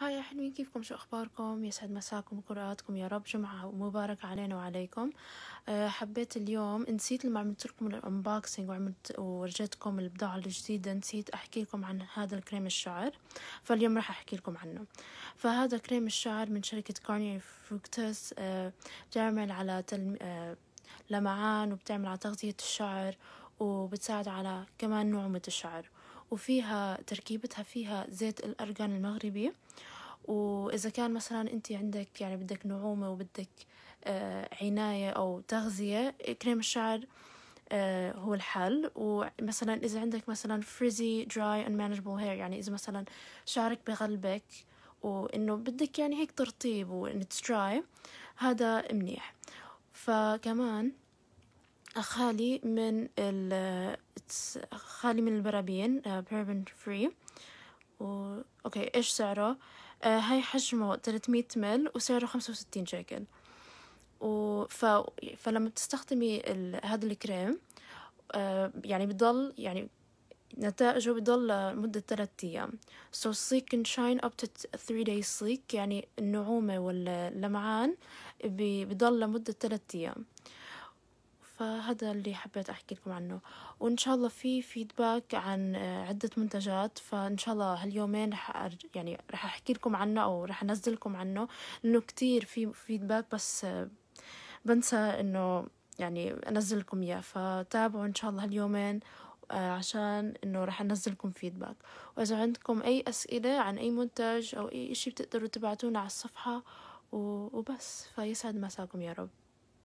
هاي يا حلوين كيفكم شو أخباركم يسعد مساكم وقراءاتكم يا رب جمعة مباركة علينا وعليكم آه، حبيت اليوم نسيت لما عملت لكم الانبوكسنج وعملت ورجيتكم البضاعة الجديدة نسيت أحكي لكم عن هذا الكريم الشعر فاليوم راح أحكي لكم عنه فهذا كريم الشعر من شركة كارني آه، فوكتس بتعمل على تلم... آه، لمعان وبتعمل على تغذية الشعر وبتساعد على كمان نعومة الشعر وفيها تركيبتها فيها زيت الأرغان المغربي وإذا كان مثلا أنت عندك يعني بدك نعومة وبدك آه، عناية أو تغذية كريم الشعر آه، هو الحل ومثلا إذا عندك مثلا فريزي دراي unmanageable hair يعني إذا مثلا شعرك بغلبك وإنه بدك يعني هيك ترطيب وإن دراي هذا منيح فكمان خالي من ال خالي من البرابين بربن فري و... اوكي ايش سعره آه هاي حجمه 300 مل وسعره 65 شيكل و... ف... فلما بتستخدمي ال... هذا الكريم آه يعني بضل يعني نتائجه بضل لمدة ثلاثة أيام so sleek can shine up to three days sleek يعني النعومة واللمعان بضل لمدة ثلاثة أيام فهذا اللي حبيت أحكي لكم عنه وإن شاء الله في فيدباك عن آه، عدة منتجات فإن شاء الله هاليومين رح يعني رح أحكي لكم عنه أو رح أنزلكم عنه لأنه كتير في فيدباك بس آه، بنسى إنه يعني أنزل لكم إياه فتابعوا إن شاء الله هاليومين آه، عشان إنه رح أنزلكم فيدباك وإذا عندكم أي أسئلة عن أي منتج أو أي إشي بتقدروا تبعتونا على الصفحة وبس فيسعد مساكم يا رب